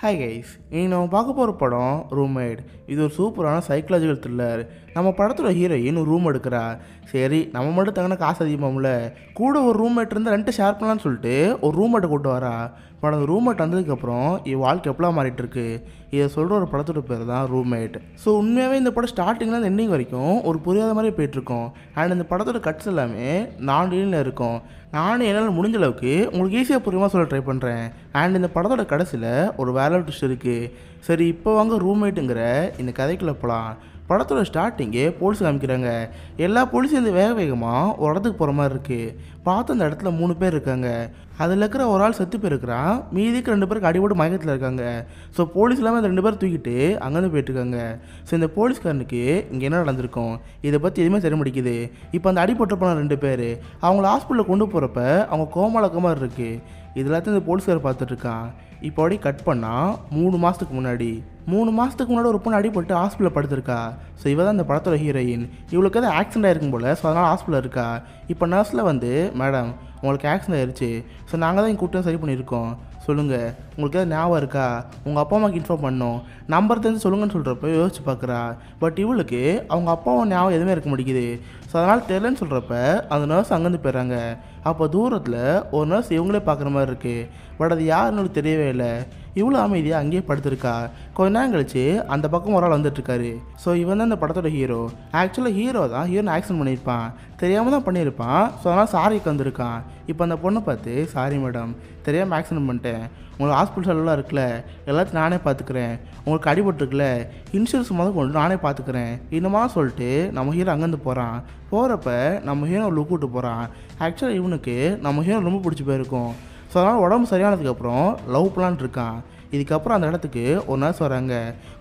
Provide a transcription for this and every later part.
hi guys இன்னைக்கு நம்ம பார்க்க போகிற படம் ரூம்மேட் இது ஒரு சூப்பரான சைக்கலாஜிக்கல் த்ரில்லர் நம்ம படத்தோட இன்னும் ரூம் எடுக்கிறா சரி நம்ம மட்டும் தங்கின காசு அதிகமாகல கூட ஒரு ரூம்மேட் இருந்து ரெண்டு ஷேர் பண்ணலான்னு சொல்லிட்டு ஒரு ரூம்மேட்டை கூட்டு வரா பட் அந்த ரூம்மேட் வந்ததுக்கப்புறம் என் வாழ்க்கை எப்படா மாறிட்டு இருக்கு இதை சொல்கிற ஒரு படத்தோட பேர் தான் ரூம்மேட் ஸோ உண்மையாகவே இந்த படம் இருந்து எண்டிங் வரைக்கும் ஒரு புரியாத மாதிரி போயிட்டுருக்கோம் அண்ட் இந்த படத்தோட கட்ஸ் எல்லாமே நான் டீலில் இருக்கும் நானும் என்னால் முடிஞ்ச அளவுக்கு உங்களுக்கு ஈஸியாக புரியுமா சொல்ல ட்ரை பண்ணுறேன் அண்ட் இந்த படத்தோட கடைசியில் ஒரு வேலை ட்விஸ்ட் இருக்குது சரி இப்போ வாங்க ரூம்மேட்டுங்கிற இந்த கதைக்குள்ளே போகலாம் படத்தோட ஸ்டார்டிங்கே போலீஸ் காமிக்கிறாங்க எல்லா போலீஸும் இந்த வேக வேகமாக ஒரு இடத்துக்கு போகிற மாதிரி இருக்குது பார்த்து அந்த இடத்துல மூணு பேர் இருக்காங்க அதில் இருக்கிற ஒரு ஆள் செத்து போயிருக்கிறான் மீதிக்கு ரெண்டு பேருக்கு அடிபட்டு மயக்கத்தில் இருக்காங்க ஸோ போலீஸ் இல்லாமல் அந்த ரெண்டு பேரும் தூக்கிட்டு அங்கேருந்து போயிட்டுருக்காங்க ஸோ இந்த போலீஸ்காரனுக்கு இங்கே என்ன நடந்திருக்கும் இதை பற்றி எதுவுமே தெரிய முடிக்குது இப்போ அந்த அடிபட்டு போன ரெண்டு பேர் அவங்கள ஹாஸ்பிட்டலில் கொண்டு போகிறப்ப அவங்க கோமலக்க மாதிரி இருக்குது இது எல்லாத்தையும் இந்த போலீஸ்கார் பார்த்துட்ருக்கான் இப்போ அப்படியே கட் பண்ணால் மூணு மாதத்துக்கு முன்னாடி மூணு மாதத்துக்கு முன்னாடி ஒரு பொண்ணு அடிபட்டு ஹாஸ்பிட்டலில் படுத்திருக்கா ஸோ இவ தான் இந்த படத்தோட ஹீரோயின் இவளுக்கு எதாவது ஆக்சிடென்ட் ஆயிருக்கும் போல் ஸோ அதனால் ஹாஸ்பிட்டலில் இருக்கா இப்போ நர்ஸில் வந்து மேடம் உங்களுக்கு ஆக்சிடென்ட் ஆயிடுச்சு ஸோ நாங்கள் தான் கூட்டம் சரி பண்ணியிருக்கோம் சொல்லுங்கள் உங்களுக்கு எதாவது ஞாபகம் இருக்கா உங்கள் அப்பா அம்மாவுக்கு இன்ஃபார்ம் பண்ணோம் நம்பர் தெரிஞ்சு சொல்லுங்கன்னு சொல்கிறப்ப யோசிச்சு பார்க்குறா பட் இவளுக்கு அவங்க அப்பாவும் ஞாபகம் எதுவுமே இருக்க முடியுது ஸோ அதனால் தெரிலன்னு சொல்கிறப்ப அந்த நர்ஸ் அங்கேருந்து போயிடுறாங்க அப்போ தூரத்தில் ஒரு நர்ஸ் இவங்களே பார்க்குற மாதிரி இருக்குது பட் அது யாருன்னு தெரியவே இல்லை இவ்வளோ அமைதியாக அங்கேயே படுத்திருக்கா கொஞ்ச நேரம் கழிச்சு அந்த பக்கம் ஒரு ஆள் வந்துட்டுருக்காரு ஸோ இவன் தான் இந்த படத்தோட ஹீரோ ஆக்சுவலாக ஹீரோ தான் ஹீரோன் ஆக்சன் பண்ணியிருப்பான் தெரியாமல் தான் பண்ணியிருப்பான் ஸோ அதனால் சாரிக்கு வந்திருக்கான் இப்போ அந்த பொண்ணை பார்த்து சாரி மேடம் தெரியாமல் ஆக்சிடென்ட் பண்ணிட்டேன் உங்களுக்கு ஹாஸ்பிட்டல் செலவுலாம் இருக்குல்ல எல்லாத்தையும் நானே பார்த்துக்கிறேன் உங்களுக்கு அடிபட்டுருக்குல்ல இன்சூரன்ஸ் முதல் கொண்டு நானே பார்த்துக்கிறேன் இந்த மாதிரி சொல்லிட்டு நம்ம ஹீரோ அங்கேருந்து போகிறான் போகிறப்ப நம்ம ஹீரோ லுக் விட்டு போகிறான் ஆக்சுவலாக இவனுக்கு நம்ம ஹீரோ ரொம்ப பிடிச்சி போயிருக்கும் ஸோ அதனால் உடம்பு சரியானதுக்கப்புறம் லவ் பிளான் இருக்கான் இதுக்கப்புறம் அந்த இடத்துக்கு ஒரு நர்ஸ் வராங்க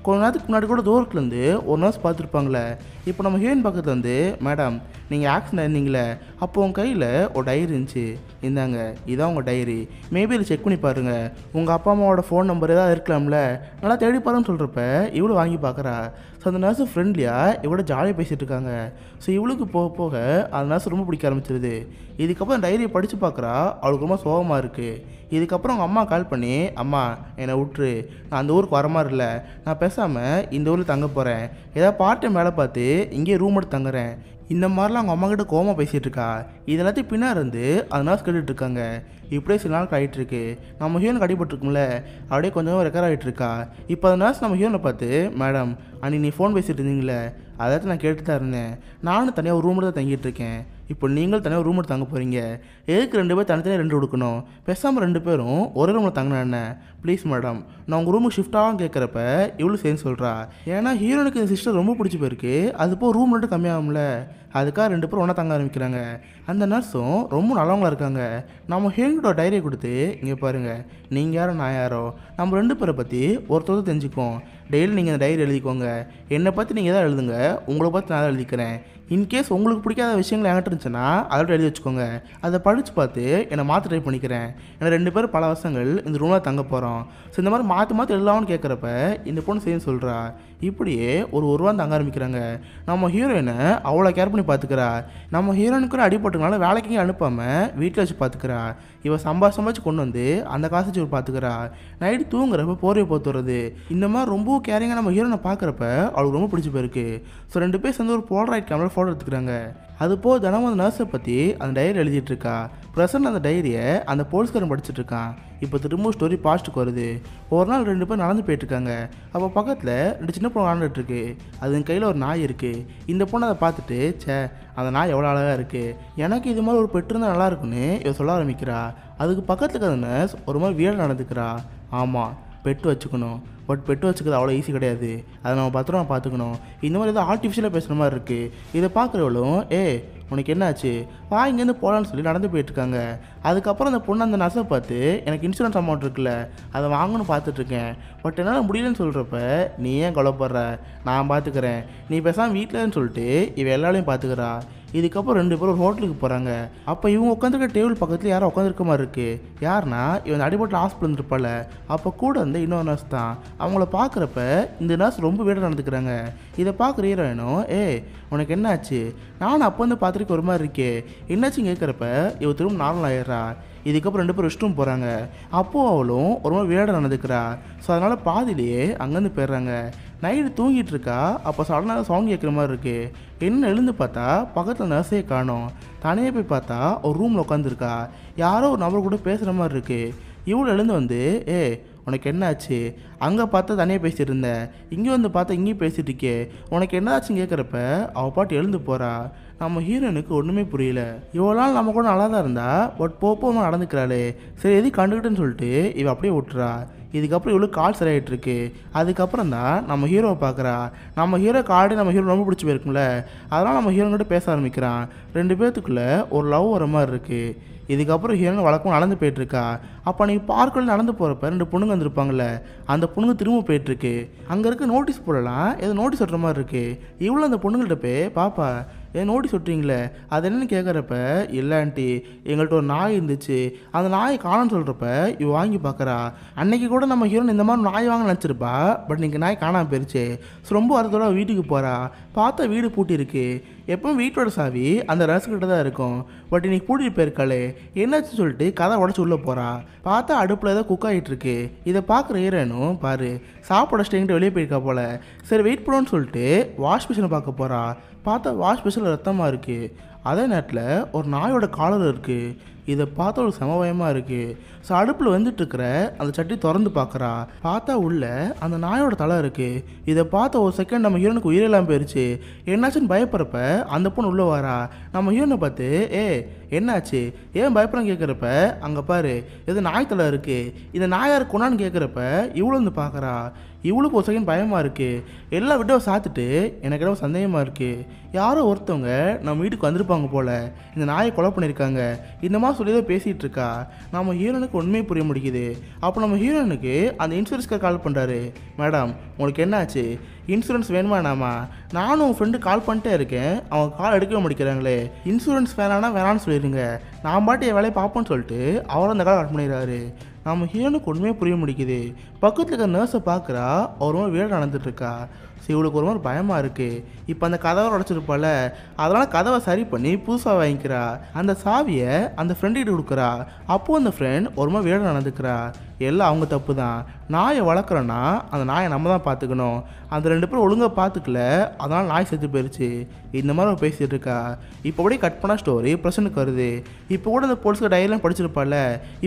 கொஞ்ச நேரத்துக்கு முன்னாடி கூட தூரத்துலேருந்து ஒரு நர்ஸ் பார்த்துருப்பாங்களே இப்போ நம்ம ஹீரோயின் பக்கத்துலேருந்து மேடம் நீங்கள் ஆக்சிடென்ட் ஆயிருந்தீங்களே அப்போ உங்கள் கையில் ஒரு டைரி இருந்துச்சு இந்தாங்க இதான் உங்கள் டைரி மேபி இதை செக் பண்ணி பாருங்கள் உங்கள் அப்பா அம்மாவோட ஃபோன் நம்பர் ஏதாவது இருக்கலாம்ல நல்லா தேடி பாருன்னு சொல்கிறப்ப இவ்வளோ வாங்கி பார்க்குறா ஸோ அந்த நர்ஸு ஃப்ரெண்ட்லியாக இவ்வளோ ஜாலியாக பேசிகிட்டு இருக்காங்க ஸோ இவளுக்கு போக போக அந்த நர்ஸ் ரொம்ப பிடிக்க ஆரம்பிச்சிருது இதுக்கப்புறம் டைரியை படித்து பார்க்குறா அவளுக்கு ரொம்ப சோகமாக இருக்குது இதுக்கப்புறம் அவங்க அம்மா கால் பண்ணி அம்மா என்னை விட்டுரு நான் அந்த ஊருக்கு வர மாதிரி இல்லை நான் பேசாமல் இந்த ஊரில் தங்க போகிறேன் ஏதாவது பார்ட் டைம் வேலை பார்த்து இங்கேயே ரூம் எடுத்து தங்குறேன் இந்த மாதிரிலாம் அவங்க அம்மா கிட்ட கோமா பேசிகிட்டு இருக்கா இது எல்லாத்தையும் பின்னா இருந்து அதனால கேட்டுட்டு இருக்காங்க இப்படியே சில நாள் ஆகிட்டு இருக்கு நம்ம ஹியூனுக்கு அடிபட்டுருக்கும்ல அப்படியே கொஞ்சம் ரெக்கர் ஆகிட்டு இருக்கா இப்போ அந்த நர்ஸ் நம்ம ஹியூனை பார்த்து மேடம் அன்னைக்கு நீ ஃபோன் பேசிட்டு இருந்தீங்களே அதாவது நான் கேட்டு தான் இருந்தேன் நானும் தனியாக ஒரு ரூமில் தான் தங்கிட்டு இருக்கேன் இப்போ நீங்கள் தனியாக ரூம் எடுத்து தங்க போகிறீங்க எதுக்கு ரெண்டு பேர் தனித்தனியாக ரெண்டு கொடுக்கணும் பேசாமல் ரெண்டு பேரும் ஒரே ரூமில் தங்கினேன் ப்ளீஸ் மேடம் நான் உங்கள் ரூமுக்கு ஷிஃப்ட் ஆகும் கேட்குறப்ப இவ்வளோ சேர்ந்து சொல்கிறா ஏன்னா ஹீரோனுக்கு இந்த சிஸ்டர் ரொம்ப பிடிச்சி போயிருக்கு அது போக ரூம் ரெண்டு கம்மியாகும்ல அதுக்காக ரெண்டு பேரும் ஒன்றா தங்க ஆரம்பிக்கிறாங்க அந்த நர்ஸும் ரொம்ப நல்லவங்களாக இருக்காங்க நம்ம ஹீரோனோட டைரியை கொடுத்து இங்கே பாருங்கள் நீங்கள் யாரோ நான் யாரோ நம்ம ரெண்டு பேரை பற்றி ஒருத்தர் தெரிஞ்சுக்கும் டெய்லி நீங்கள் அந்த டைரி எழுதிக்கோங்க என்னை பற்றி நீங்கள் எதாவது எழுதுங்க உங்களை பற்றி நான் தான் எழுதிக்கிறேன் இன்கேஸ் உங்களுக்கு பிடிக்காத விஷயங்கள் என்கிட்ட இருந்துச்சுன்னா அதோட எழுதி வச்சுக்கோங்க அதை படித்து பார்த்து என்னை மாற்ற ட்ரை பண்ணிக்கிறேன் ஏன்னா ரெண்டு பேரும் பல வருஷங்கள் இந்த ரூமில் தங்க போகிறோம் ஸோ இந்த மாதிரி மாற்றி மாற்றி எழுதலாம்னு கேட்குறப்ப இந்த பொண்ணு செய்ய சொல்கிறா இப்படியே ஒரு ஒரு ரூபா தங்க ஆரம்பிக்கிறாங்க நம்ம ஹீரோயினை அவ்வளோ கேர் பண்ணி பார்த்துக்கிறா நம்ம ஹீரோயினுக்கு அடிபட்டுனால வேலைக்கு அனுப்பாமல் வீட்டில் வச்சு பார்த்துக்கிறா இவள் சம்பா சம்பாச்சு கொண்டு வந்து அந்த காசு வச்சு பார்த்துக்கிறா நைட்டு தூங்குறப்ப போர்வை வர்றது இந்த மாதிரி ரொம்ப கேரிங்காக நம்ம ஹீரோனை பார்க்குறப்ப அவளுக்கு ரொம்ப பிடிச்சி போயிருக்கு ஸோ ரெண்டு பேர் சேர்ந்து ஒரு போல்ராய்ட் கேமரா ஃபோட்டோ எடுத்துக்கிறாங்க அதுபோல் தினமும் அந்த நர்ஸை பற்றி அந்த டைரி இருக்கா பிரசன்ட் அந்த டைரியை அந்த போலீஸ்காரன் படிச்சுட்டு இருக்கான் இப்போ திரும்பவும் ஸ்டோரி பாஸ்ட்டுக்கு வருது ஒரு நாள் ரெண்டு பேர் நடந்து போயிட்டுருக்காங்க அப்போ பக்கத்தில் ரெண்டு சின்ன பொண்ணு விளாண்டுட்டுருக்கு அது என் கையில் ஒரு நாய் இருக்குது இந்த பொண்ணை அதை பார்த்துட்டு சே அந்த நாய் எவ்வளோ அழகாக இருக்குது எனக்கு இது மாதிரி ஒரு பெட்டு இருந்தால் நல்லா இருக்குன்னு இவ சொல்ல ஆரம்பிக்கிறா அதுக்கு பக்கத்தில் இருக்கிற நர்ஸ் ஒரு மாதிரி வீடு நடந்துக்கிறா ஆமாம் பெட்டு வச்சுக்கணும் பட் பெட்ரோல் வச்சுக்கிறது அவ்வளோ ஈஸி கிடையாது அதை நம்ம பத்திரமா பார்த்துக்கணும் இந்த மாதிரி ஏதோ ஆர்டிஃபிஷியலாக பேசுகிற மாதிரி இருக்குது இதை பார்க்குறவளும் ஏ உனக்கு என்னாச்சு வா இங்கேருந்து போகலான்னு சொல்லி நடந்து போயிட்டுருக்காங்க அதுக்கப்புறம் அந்த பொண்ணு அந்த நசை பார்த்து எனக்கு இன்சூரன்ஸ் அமௌண்ட் இருக்குல்ல அதை வாங்கணும்னு பார்த்துட்ருக்கேன் பட் என்னால் முடியலன்னு சொல்கிறப்ப நீ ஏன் கொலைப்படுற நான் பார்த்துக்கிறேன் நீ பேசாமல் வீட்டில் சொல்லிட்டு இவ எல்லாரையும் பார்த்துக்கிறா இதுக்கப்புறம் ரெண்டு பேரும் ஹோட்டலுக்கு போகிறாங்க அப்போ இவங்க உட்காந்துருக்க டேபிள் பக்கத்தில் யாரும் உட்காந்துருக்க மாதிரி இருக்குது யாருன்னா இவன் அடிபட்டு ஹாஸ்பிட்டல் இருப்பால அப்போ கூட இருந்த இன்னொரு நர்ஸ் தான் அவங்கள பார்க்குறப்ப இந்த நர்ஸ் ரொம்ப வீடாக நடந்துக்கிறாங்க இதை பார்க்குற ஹீரோயினும் ஏ உனக்கு என்ன ஆச்சு நானும் அப்போ வந்து பார்த்துருக்க ஒரு மாதிரி இருக்கே என்னாச்சு கேட்குறப்ப இவ திரும்ப நார்மல் ஆயிடுறா இதுக்கப்புறம் ரெண்டு பேரும் ரெஸ்ட் போகிறாங்க அப்போது அவளும் ஒரு மாதிரி விளையாட நடந்துக்கிறா ஸோ அதனால் பாதிலேயே அங்கேருந்து போயிடுறாங்க நைட்டு தூங்கிட்டு இருக்கா அப்போ சடனாக சாங் கேட்குற மாதிரி இருக்கு என்ன எழுந்து பார்த்தா பக்கத்தில் நர்ஸே காணும் தனியாக போய் பார்த்தா ஒரு ரூமில் உட்காந்துருக்கா யாரோ ஒரு நபர் கூட பேசுகிற மாதிரி இருக்குது இவ்வளோ எழுந்து வந்து ஏ உனக்கு என்ன ஆச்சு அங்கே பார்த்தா தனியாக பேசிகிட்டு இருந்தேன் இங்கே வந்து பார்த்தா இங்கேயும் பேசிகிட்டு இருக்கே உனக்கு என்ன கேட்குறப்ப அவள் பாட்டு எழுந்து போகிறா நம்ம ஹீரோனுக்கு ஒன்றுமே புரியல இவ்வளோ நாள் நம்ம கூட நல்லா தான் இருந்தா பட் போப்போமா நடந்துக்கிறாளே சரி எது கண்டுக்கிட்டுன்னு சொல்லிட்டு இவ அப்படியே விட்டுறா இதுக்கப்புறம் இவ்வளோ கால் சரியாயிட்டு இருக்கு அதுக்கப்புறம் தான் நம்ம ஹீரோவை பார்க்குறா நம்ம ஹீரோ கார்டு நம்ம ஹீரோ ரொம்ப பிடிச்சி போயிருக்கும்ல அதனால் நம்ம ஹீரோன்கிட்ட பேச ஆரம்பிக்கிறான் ரெண்டு பேர்த்துக்குள்ளே ஒரு லவ் வர மாதிரி இருக்குது இதுக்கப்புறம் ஹீரோயின் வழக்கம் நடந்து போயிட்டுருக்கா அப்போ நீ பார்க்கல நடந்து போகிறப்ப ரெண்டு பொண்ணுங்க வந்துருப்பாங்கள்ல அந்த பொண்ணுங்க திரும்ப போயிட்டுருக்கு அங்கே இருக்க நோட்டீஸ் போடலாம் ஏதோ நோட்டீஸ் விட்டுற மாதிரி இருக்குது இவ்வளோ அந்த பொண்ணுங்கள்ட்ட போய் பாப்பா ஏன் நோட்டீஸ் விட்டுறீங்களே அது என்னென்னு கேட்குறப்ப இல்லை ஆண்டி எங்கள்கிட்ட ஒரு நாய் இருந்துச்சு அந்த நாயை காணும்னு சொல்கிறப்ப இவ வாங்கி பார்க்குறா அன்னைக்கு கூட நம்ம ஹீரோன் இந்த மாதிரி நாய் வாங்க நினச்சிருப்பா பட் நீங்கள் நாய் காணாமல் போயிருச்சு ஸோ ரொம்ப வருத்தோட வீட்டுக்கு போகிறா பார்த்தா வீடு பூட்டியிருக்கு எப்பவும் வீட்டோட சாவி அந்த ரசுக்கிட்ட தான் இருக்கும் பட் இன்னைக்கு பூட்டிட்டு போயிருக்காளே என்னாச்சுன்னு சொல்லிட்டு கதை உடச்சி உள்ளே போகிறா பார்த்தா அடுப்பில் ஏதோ குக் ஆகிட்டுருக்கு இதை பார்க்குற ஹீரோனும் பாரு சாப்பிட ஸ்டேங்கிட்ட வெளியே போயிருக்கா போல் சரி வெயிட் பண்ணோன்னு சொல்லிட்டு வாஷ் மிஷினை பார்க்க போகிறா பார்த்தா வாஷ் பேஷனில் ரத்தமாக இருக்குது அதே நேரத்தில் ஒரு நாயோட காலர் இருக்குது இதை பார்த்தா ஒரு சமவயமாக இருக்குது ஸோ அடுப்பில் வந்துட்டுருக்கிற அந்த சட்டி திறந்து பார்க்குறா பார்த்தா உள்ள அந்த நாயோட தலை இருக்குது இதை பார்த்த ஒரு செகண்ட் நம்ம ஹீரோனுக்கு உயிரெல்லாம் போயிடுச்சு என்னாச்சுன்னு பயப்படுறப்ப அந்த பொண்ணு உள்ளே வரா நம்ம ஹீரோனை பார்த்து ஏ என்னாச்சு ஏன் பயப்படம் கேட்குறப்ப அங்கே பாரு இது நாய் தலை இருக்குது இந்த நாயார் கொண்டான்னு கேட்குறப்ப இவ்வளோ வந்து பார்க்குறா இவ்வளோ ஒரு செகண்ட் பயமாக இருக்குது எல்லா விட்டோ சாத்துட்டு எனக்கு இடம் சந்தேகமாக இருக்குது யாரோ ஒருத்தவங்க நம்ம வீட்டுக்கு வந்திருப்பாங்க போல் இந்த நாயை கொலை பண்ணியிருக்காங்க இந்த மாதம் இதெல்லாம் சொல்லி தான் பேசிகிட்டு இருக்கா நம்ம ஹீரோனுக்கு உண்மை புரிய முடியுது அப்போ நம்ம ஹீரோனுக்கு அந்த இன்சூரன்ஸ்க்கு கால் பண்ணுறாரு மேடம் உங்களுக்கு என்னாச்சு இன்சூரன்ஸ் வேணுமாண்ணாமா நானும் உங்கள் ஃப்ரெண்டு கால் பண்ணிட்டே இருக்கேன் அவங்க கால் எடுக்கவே முடிக்கிறாங்களே இன்சூரன்ஸ் வேணான்னா வேணான்னு சொல்லிடுங்க நான் பாட்டு என் வேலையை பார்ப்போன்னு சொல்லிட்டு அவரும் அந்த கால் கட் பண்ணிடுறாரு நம்ம ஹீரோனுக்கு உண்மையாக புரிய முடிக்குது பக்கத்தில் இருக்க நர்ஸை பார்க்குறா அவரும் வீடு நடந்துட்டுருக்கா இவளுக்கு ஒரு மாதிரி பயமாக இருக்குது இப்போ அந்த கதவை உடச்சிருப்பால அதனால் கதவை சரி பண்ணி புதுசாக வாங்கிக்கிறா அந்த சாவியை அந்த ஃப்ரெண்டுக்கிட்ட கொடுக்குறா அப்போது அந்த ஃப்ரெண்ட் ஒரு மாதிரி வேலை நடந்துக்கிறா எல்லாம் அவங்க தப்பு தான் நாயை வளர்க்குறோன்னா அந்த நாயை நம்ம தான் பார்த்துக்கணும் அந்த ரெண்டு பேரும் ஒழுங்காக பார்த்துக்கல அதனால் நாய் செத்து போயிடுச்சு இந்த மாதிரி அவன் பேசிகிட்டு இருக்கா இப்போ அப்படியே கட் பண்ண ஸ்டோரி பிரச்சனைக்கு வருது இப்போ கூட அந்த போலீஸ்க்கு டைரிலாம் படிச்சிருப்பால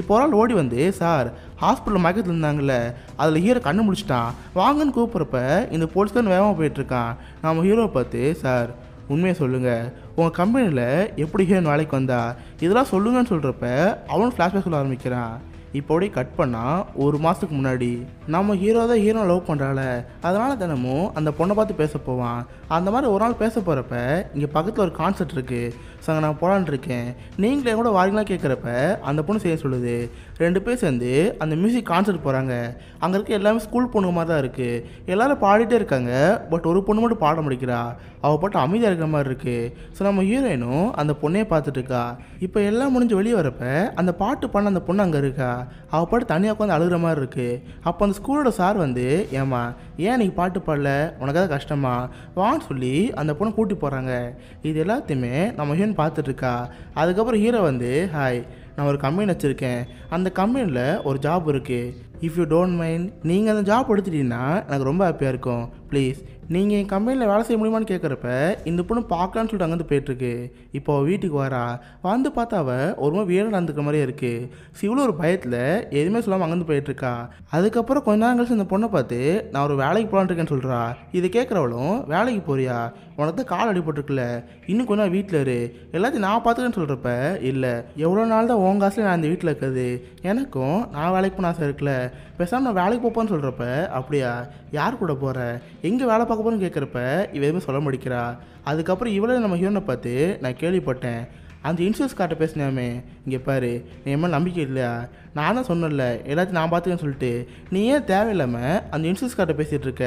இப்போ ஒரு நாள் ஓடி வந்து சார் ஹாஸ்பிட்டல் மயக்கத்தில் இருந்தாங்கல்ல அதில் ஹீரோ கண்ணு முடிச்சிட்டான் வாங்கன்னு கூப்பிட்றப்ப இந்த போலீஸ்காரன் வேகமாக போயிட்டுருக்கான் நம்ம ஹீரோவை பார்த்து சார் உண்மையை சொல்லுங்கள் உங்கள் கம்பெனியில் எப்படி ஹீரோன் வேலைக்கு வந்தா இதெல்லாம் சொல்லுங்கன்னு சொல்கிறப்ப அவனும் ஃப்ளாஷ்பேக் சொல்ல ஆரம்பிக்கிறான் இப்போடைய கட் பண்ணால் ஒரு மாதத்துக்கு முன்னாடி நம்ம ஹீரோ தான் ஹீரோ லவ் பண்ணுறாள் அதனால் தினமும் அந்த பொண்ணை பார்த்து பேச போவான் அந்த மாதிரி ஒரு நாள் பேச போகிறப்ப இங்கே பக்கத்தில் ஒரு கான்சர்ட் இருக்குது சார் நான் போலான் இருக்கேன் நீங்களே கூட வாரிங்களாம் கேட்குறப்ப அந்த பொண்ணு செய்ய சொல்லுது ரெண்டு பேர் சேர்ந்து அந்த மியூசிக் கான்சர்ட் போகிறாங்க அங்கே இருக்க எல்லாமே ஸ்கூல் பொண்ணுங்க மாதிரி தான் இருக்குது எல்லோரும் பாடிட்டே இருக்காங்க பட் ஒரு பொண்ணு மட்டும் பாட முடிக்கிறா அவள் பாட்டு அமைதியாக இருக்கிற மாதிரி இருக்குது ஸோ நம்ம ஹீரோயினும் அந்த பொண்ணையே பார்த்துட்டு இருக்கா இப்போ எல்லாம் முடிஞ்சு வெளியே வரப்ப அந்த பாட்டு பண்ண அந்த பொண்ணு அங்கே இருக்கா அவள் பாட்டு தனியாக உட்காந்து அழுகிற மாதிரி இருக்குது அப்போ அந்த ஸ்கூலோட சார் வந்து ஏமா ஏன் இன்னைக்கு பாட்டு பாடல உனக்கு கஷ்டமா வான்னு சொல்லி அந்த பொண்ணை கூட்டி போகிறாங்க இது எல்லாத்தையுமே நம்ம ஹீரோ என்னன்னு பார்த்துட்ருக்கா அதுக்கப்புறம் ஹீரோ வந்து ஹாய் நான் ஒரு கம்பெனி வச்சுருக்கேன் அந்த கம்பெனியில் ஒரு ஜாப் இருக்குது இஃப் யூ டோன்ட் மைண்ட் நீங்கள் அந்த ஜாப் எடுத்துட்டீங்கன்னா எனக்கு ரொம்ப ஹாப்பியாக இருக்கும் ப்ளீஸ் நீங்கள் என் கம்பெனியில் வேலை செய்ய முடியுமான்னு கேட்குறப்ப இந்த பொண்ணு பார்க்கலான்னு சொல்லிட்டு அங்கேருந்து போயிட்டுருக்கு இப்போ வீட்டுக்கு வரா வந்து பார்த்தா ஒரு ஒருமா வீடு நடந்துக்கிற மாதிரியே இருக்குது சிவில் ஒரு பயத்தில் எதுவுமே சொல்லாமல் அங்கேருந்து போயிட்டுருக்கா அதுக்கப்புறம் கொஞ்ச நேரம் கழிச்சு இந்த பொண்ணை பார்த்து நான் ஒரு வேலைக்கு போகலான்னு இருக்கேன்னு சொல்கிறா இதை கேட்குறவளும் வேலைக்கு போறியா உனக்கு தான் கால் அடிபட்டுருக்குல்ல இன்னும் கொஞ்சம் வீட்டில் இரு எல்லாத்தையும் நான் பார்த்துக்கேன்னு சொல்கிறப்ப இல்லை எவ்வளோ நாள் தான் உன் நான் இந்த வீட்டில் இருக்குது எனக்கும் நான் வேலைக்கு போன ஆசை இருக்குல்ல பேசாமல் நான் வேலைக்கு போப்பான்னு சொல்கிறப்ப அப்படியா யார் கூட போகிற எங்கே வேலை பார்க்க போகிறேன்னு கேட்குறப்ப இவ எதுவுமே சொல்ல முடிக்கிறா அதுக்கப்புறம் இவ்வளோ நம்ம ஹீரோனை பார்த்து நான் கேள்விப்பட்டேன் அந்த இன்சூரன்ஸ் கார்ட்டை பேசினாமே இங்கே பாரு நீ என்ன நம்பிக்கை இல்லையா நான் தான் சொன்னல எல்லாத்தையும் நான் பார்த்துக்கேன்னு சொல்லிட்டு நீ ஏன் தேவையில்லாமல் அந்த இன்சூரன்ஸ் கார்ட்டை பேசிகிட்டு இருக்க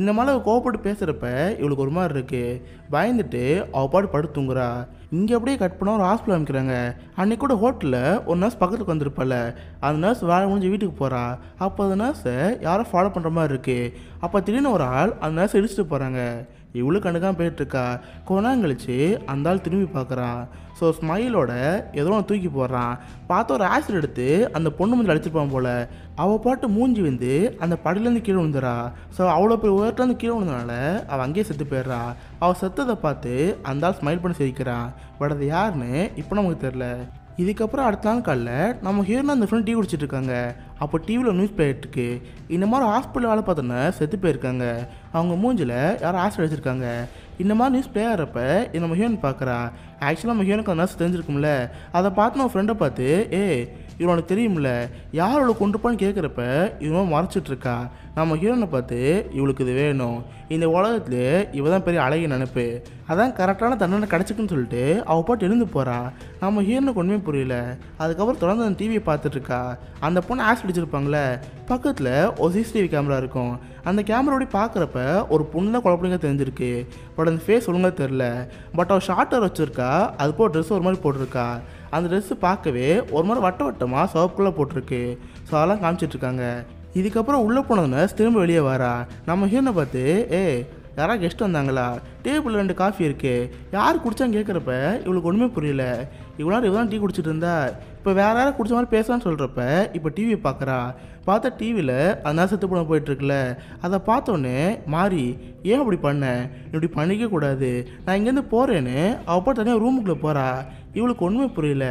இந்த மாதிரி கோவப்பட்டு பேசுகிறப்ப இவளுக்கு ஒரு மாதிரி இருக்குது பயந்துட்டு அவ பாடு படுத்து தூங்குறா இங்கே அப்படியே கட் பண்ண ஒரு ஹாஸ்பிட்டல் அமைக்கிறாங்க அன்றைக்கி கூட ஹோட்டலில் ஒரு நர்ஸ் பக்கத்துக்கு வந்திருப்பால அந்த நர்ஸ் வேலை முடிஞ்சு வீட்டுக்கு போகிறா அப்போ அந்த நர்ஸை யாரும் ஃபாலோ பண்ணுற மாதிரி இருக்குது அப்போ திடீர்னு ஒரு ஆள் அந்த நர்ஸ் இடிச்சுட்டு போகிறாங்க இவ்வளோ கண்ணுக்காக போயிட்டுருக்கா கொஞ்ச கழிச்சு அந்த ஆள் திரும்பி பார்க்குறான் ஸோ ஸ்மைலோட ஏதோ ஒன்று தூக்கி போடுறான் பார்த்த ஒரு ஆசிட் எடுத்து அந்த பொண்ணு முந்தில் அடிச்சிருப்பான் போல் அவள் பாட்டு மூஞ்சி வந்து அந்த படிலேருந்து கீழே விழுந்துறா ஸோ அவ்வளோ போய் உயர்த்துலேருந்து கீழே விழுந்தனால அவள் அங்கேயே செத்து போயிடுறா அவள் செத்ததை பார்த்து அந்த ஆள் ஸ்மைல் பண்ணி சிரிக்கிறான் பட் அது யாருன்னு இப்போ நமக்கு தெரில இதுக்கப்புறம் அடுத்த நாள் காலைல நம்ம ஹீரோனா அந்த ஃப்ரெண்ட் டீ குடிச்சிட்டு இருக்காங்க அப்போ டிவியில் நியூஸ் போயிட்டுருக்கு இந்த மாதிரி ஹாஸ்பிட்டல் வேலை பார்த்தோன்னா செத்து போயிருக்காங்க அவங்க மூஞ்சில் யாரும் ஆசை அடிச்சிருக்காங்க இந்த மாதிரி நியூஸ் ப்ளே ஆகிறப்ப இந்த ஹியோன் பார்க்குறான் ஆக்சுவலாக நம்ம அந்த நர்ஸ் தெரிஞ்சிருக்கும்ல அதை பார்த்து நான் ஃப்ரெண்டை பார்த்து ஏ இவனுக்கு தெரியும்ல யார் இவளை கொண்டுப்பான்னு கேட்குறப்ப இவன் மறைச்சிட்ருக்கா நம்ம ஹீரோனை பார்த்து இவளுக்கு இது வேணும் இந்த உலகத்தில் இவ தான் பெரிய அழகிய நினைப்பு அதான் கரெக்டான தண்டனை கிடச்சிக்குன்னு சொல்லிட்டு அவள் பாட்டு எழுந்து போகிறான் நம்ம ஹீரோனுக்கு ஒன்றுமே புரியல அதுக்கப்புறம் தொடர்ந்து அந்த டிவியை பார்த்துட்ருக்கா அந்த பொண்ணு ஆக்ஸ் பிடிச்சிருப்பாங்களே பக்கத்தில் ஒரு சிசிடிவி கேமரா இருக்கும் அந்த கேமராவோட பார்க்குறப்ப ஒரு பொண்ணு தான் குழப்பங்க தெரிஞ்சிருக்கு பட் அந்த ஃபேஸ் ஒழுங்காக தெரில பட் அவள் ஷார்ட்டர் வச்சுருக்கா அது போல் ட்ரெஸ் ஒரு மாதிரி போட்டிருக்கா அந்த ட்ரெஸ்ஸு பார்க்கவே ஒரு மாதிரி வட்ட வட்டமாக சோப்புக்குள்ளே போட்டிருக்கு ஸோ அதெல்லாம் காமிச்சிட்ருக்காங்க இதுக்கப்புறம் உள்ளே போனதுன்னு திரும்ப வெளியே வரா நம்ம ஹீரோனை பார்த்து ஏ யாராவது கெஸ்ட் வந்தாங்களா டேபிளில் ரெண்டு காஃபி இருக்குது யார் குடித்தான்னு கேட்குறப்ப இவளுக்கு ஒன்றுமே புரியல இவ்வளோ இவ்வளோ டீ குடிச்சிட்டு இருந்தா இப்போ வேற யாரும் குடிச்ச மாதிரி பேசலான்னு சொல்கிறப்ப இப்போ டிவி பார்க்குறா பார்த்தா டிவியில் அந்த செத்து போன போயிட்டுருக்குல்ல அதை பார்த்தோன்னே மாறி ஏன் அப்படி பண்ண இப்படி பண்ணிக்க கூடாது நான் இங்கேருந்து போகிறேன்னு அவப்போ தனியாக ரூமுக்குள்ளே போகிறா இவளுக்கு ஒன்றுமே புரியல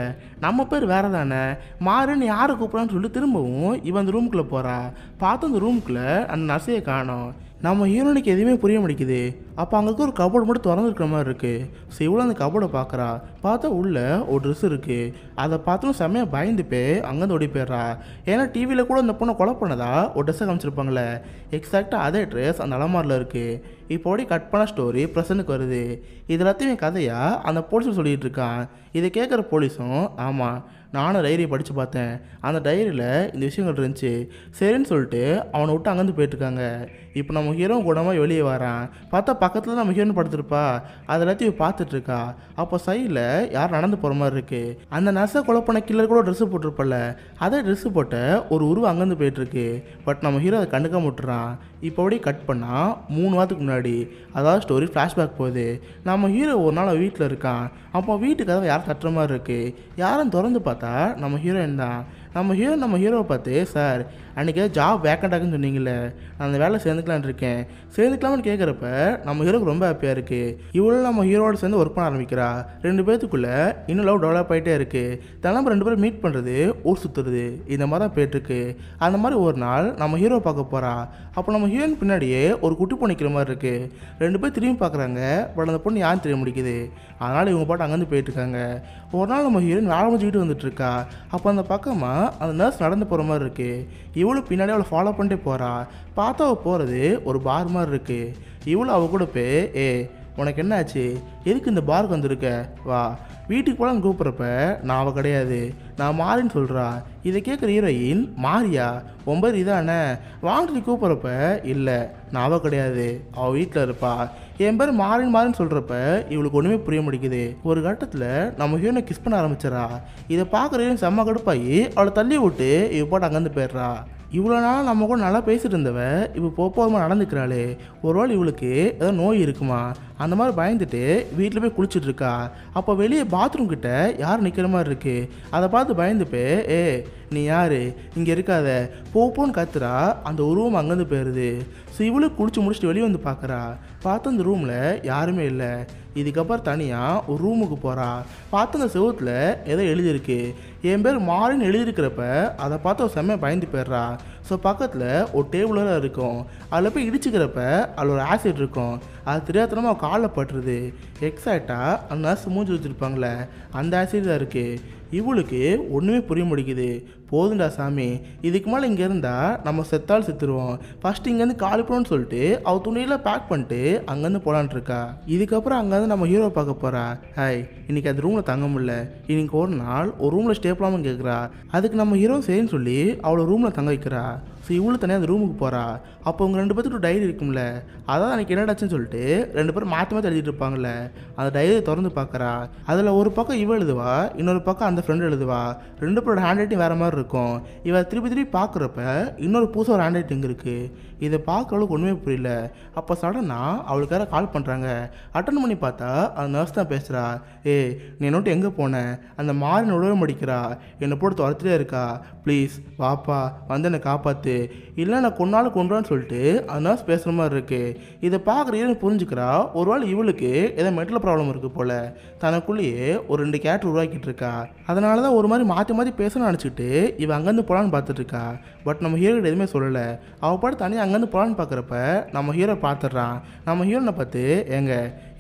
நம்ம பேர் வேற தானே மாறுன்னு யாரை கூப்பிட்றான்னு சொல்லி திரும்பவும் இவன் அந்த ரூமுக்குள்ளே போகிறா பார்த்து அந்த ரூமுக்குள்ளே அந்த நர்ஸையை காணும் நம்ம ஹீரோனுக்கு எதுவுமே புரிய மாட்டேங்குது அப்போ அங்கே ஒரு கபோர்டு மட்டும் திறந்துருக்கிற மாதிரி இருக்குது ஸோ இவ்வளோ அந்த கபோர்டை பார்க்குறா பார்த்தா உள்ளே ஒரு ட்ரெஸ் இருக்குது அதை பார்த்தும் செம்மையாக பயந்து போய் அங்கேருந்து ஓடி போயிடுறா ஏன்னா டிவியில் கூட அந்த பொண்ணை கொலை பண்ணதா ஒரு ட்ரெஸ்ஸை காமிச்சிருப்பாங்களே எக்ஸாக்டாக அதே ட்ரெஸ் அந்த அலமாரில் இருக்குது இப்போடி கட் பண்ண ஸ்டோரி ப்ரெசனுக்கு வருது இது எல்லாத்தையும் கதையாக அந்த போலீஸும் சொல்லிகிட்டு இருக்கான் இதை கேட்குற போலீஸும் ஆமாம் நானும் டைரியை படித்து பார்த்தேன் அந்த டைரியில் இந்த விஷயங்கள் இருந்துச்சு சரின்னு சொல்லிட்டு அவனை விட்டு அங்கேருந்து போயிட்டுருக்காங்க இப்போ நம்ம ஹீரோவும் குணமாக வெளியே வரான் பார்த்தா பக்கத்தில் நம்ம ஹீரோன்னு படுத்துருப்பா அது எல்லாத்தையும் பார்த்துட்ருக்கா அப்போ சைடில் யார் நடந்து போகிற மாதிரி இருக்குது அந்த நர்ஸை கொலை பண்ண கில்லர் கூட ட்ரெஸ்ஸு போட்டிருப்பல அதே ட்ரெஸ்ஸு போட்ட ஒரு உருவம் அங்கேருந்து போயிட்டுருக்கு பட் நம்ம ஹீரோ அதை கண்டுக்க முட்டுறான் இப்போ அப்படியே கட் பண்ணால் மூணு வாரத்துக்கு முன்னாடி முன்னாடி அதாவது ஸ்டோரி ஃப்ளாஷ்பேக் போகுது நம்ம ஹீரோ ஒரு நாள் வீட்டில் இருக்கான் அப்போ வீட்டு யாரும் கட்டுற தட்டுற மாதிரி இருக்குது யாரும் திறந்து பார்த்தா நம்ம ஹீரோயின் தான் நம்ம ஹீரோ நம்ம ஹீரோவை பார்த்து சார் அன்றைக்கி ஜாப் வேக்கண்டாக்குன்னு சொன்னீங்களே நான் அந்த வேலை சேர்ந்துக்கலான்னு இருக்கேன் சேர்ந்துக்கலாம்னு கேட்குறப்ப நம்ம ஹீரோக்கு ரொம்ப ஹாப்பியாக இருக்குது இவ்வளோ நம்ம ஹீரோட சேர்ந்து ஒர்க் பண்ண ஆரம்பிக்கிறா ரெண்டு பேர்த்துக்குள்ளே இன்னும் லவ் டெவலப் ஆகிட்டே இருக்குது தினமும் ரெண்டு பேரும் மீட் பண்ணுறது ஊர் சுற்றுறது இந்த மாதிரி தான் போயிட்டுருக்கு அந்த மாதிரி ஒரு நாள் நம்ம ஹீரோ பார்க்க போகிறா அப்போ நம்ம ஹீரோயின் பின்னாடியே ஒரு குட்டி பொண்ணு மாதிரி இருக்குது ரெண்டு பேர் திரும்பி பார்க்குறாங்க பட் அந்த பொண்ணு யாரும் தெரிய முடிக்குது அதனால் இவங்க பாட்டு அங்கேருந்து போயிட்டுருக்காங்க ஒரு நாள் நம்ம ஹீரோயின் வேலை முடிச்சுக்கிட்டு வந்துட்டுருக்கா அப்போ அந்த பக்கமாக அந்த நர்ஸ் நடந்து போகிற மாதிரி இருக்குது இவளும் பின்னாடி அவளை ஃபாலோ பண்ணிட்டு போகிறா பார்த்தா அவள் போகிறது ஒரு பார் மாதிரி இருக்குது இவளும் அவள் கூட போய் ஏ உனக்கு என்ன ஆச்சு எதுக்கு இந்த பார்க்கு வந்திருக்க வா வீட்டுக்கு போகலான்னு கூப்பிட்றப்ப நான் அவள் கிடையாது நான் மாறின்னு சொல்கிறா இதை கேட்குற ஹீரோயின் மாறியா ஒம்பது இதானே வாங்கிட்டு கூப்பிட்றப்ப இல்லை நான் அவள் கிடையாது அவள் வீட்டில் இருப்பா என் பேர் மாறின் மாறின்னு சொல்கிறப்ப இவளுக்கு ஒன்றுமே புரிய முடிக்குது ஒரு கட்டத்தில் நம்ம ஹீரோனை கிஸ் பண்ண ஆரம்பிச்சிடறா இதை பார்க்குறேன் செம்ம கடுப்பாகி அவளை தள்ளி விட்டு இவ போட்டு அங்கேருந்து போயிடுறா இவ்வளோ நாள் நம்ம கூட நல்லா பேசிட்டு இருந்தவ இப்போ போப்போதமாக நடந்துக்கிறாளே ஒரு நாள் இவளுக்கு ஏதோ நோய் இருக்குமா அந்த மாதிரி பயந்துட்டு வீட்டில் போய் குளிச்சுட்டு இருக்கா அப்போ வெளியே பாத்ரூம் கிட்ட யார் நிற்கிற மாதிரி இருக்கு அதை பார்த்து பயந்து போய் ஏ நீ யார் இங்கே இருக்காத போப்போன்னு கத்துறா அந்த உருவம் அங்கேருந்து போயிடுது ஸோ இவளுக்கு குளிச்சு முடிச்சுட்டு வெளியே வந்து பார்க்குறா பார்த்து அந்த ரூமில் யாருமே இல்லை இதுக்கப்புறம் தனியாக ஒரு ரூமுக்கு போகிறா பார்த்து அந்த செவத்தில் ஏதோ எழுதியிருக்கு என் பேர் மாறின்னு எழுதியிருக்கிறப்ப அதை பார்த்து ஒரு செம்மையை பயந்து போயிடுறா ஸோ பக்கத்தில் ஒரு டேபிளாக இருக்கும் அதில் போய் இடிச்சுக்கிறப்ப அதில் ஒரு ஆசிட் இருக்கும் அது தெரியாதனமாக காலில் பட்டுருது எக்ஸாக்டாக அந்த நர்ஸ் மூஞ்சி வச்சுருப்பாங்களே அந்த ஆசிட் தான் இருக்குது இவளுக்கு ஒன்றுமே புரிய முடிக்குது போதுண்டா சாமி இதுக்கு மேலே இங்கே இருந்தால் நம்ம செத்தால் செத்துருவோம் ஃபஸ்ட் இங்கேருந்து காலிப்போம்னு சொல்லிட்டு அவள் துணியெல்லாம் பேக் பண்ணிட்டு அங்கேருந்து போகலான்ட்ருக்கா இருக்கா இதுக்கப்புறம் அங்கேருந்து நம்ம ஹீரோ பார்க்க போகிறா ஹாய் இன்றைக்கி அது ரூமில் தங்க முடில இன்றைக்கி ஒரு நாள் ஒரு ரூமில் ஸ்டே பண்ணாமல் கேட்குறா அதுக்கு நம்ம ஹீரோ சரின்னு சொல்லி அவளை ரூமில் தங்க வைக்கிறா ஸோ இவ்வளோ தனியாக அந்த ரூமுக்கு போகிறா அப்போ அவங்க ரெண்டு பேர்த்துக்கு டைரி இருக்கும்ல அதான் அன்றைக்கி என்னடாச்சுன்னு சொல்லிட்டு ரெண்டு பேரும் மாற்றி மாற்றி எழுதிட்டு இருப்பாங்கல்ல அந்த டைரியை திறந்து பார்க்குறா அதில் ஒரு பக்கம் இவள் எழுதுவா இன்னொரு பக்கம் அந்த ஃப்ரெண்டு எழுதுவா ரெண்டு பேரோட ஹேண்ட் ரைட்டிங் வேறு மாதிரி இருக்கும் இவள் திருப்பி திருப்பி பார்க்குறப்ப இன்னொரு புதுசாக ஒரு ஹேண்ட் ரைட்டிங் இருக்குது இதை அளவுக்கு ஒன்றுமே புரியல அப்போ சடனாக அவளுக்கு அவளுக்காக கால் பண்ணுறாங்க அட்டன் பண்ணி பார்த்தா அந்த நர்ஸ் தான் பேசுகிறா ஏ நீ என்னோட்டு எங்கே போனேன் அந்த மாறின உழவு மடிக்கிறா என்னை போட்டு துரத்துலேயே இருக்கா ப்ளீஸ் வாப்பா வந்து என்னை காப்பாற்று ஆகுது இல்லை நான் கொண்டாலும் கொண்டான்னு சொல்லிட்டு அந்த நர்ஸ் பேசுகிற மாதிரி இருக்குது இதை பார்க்குறீங்கன்னு புரிஞ்சுக்கிறா ஒருவேளை இவளுக்கு ஏதோ மெட்டல் ப்ராப்ளம் இருக்குது போல் தனக்குள்ளேயே ஒரு ரெண்டு கேரக்டர் உருவாக்கிட்டு இருக்கா அதனால தான் ஒரு மாதிரி மாற்றி மாற்றி பேசணும்னு நினச்சிக்கிட்டு இவன் அங்கேருந்து போகலான்னு பார்த்துட்டு இருக்கா பட் நம்ம ஹீரோ எதுவுமே சொல்லலை அவள் பாட்டு தனியாக அங்கேருந்து போகலான்னு பார்க்குறப்ப நம்ம ஹீரோ பார்த்துட்றான் நம்ம ஹீரோனை பார்த்து எங்க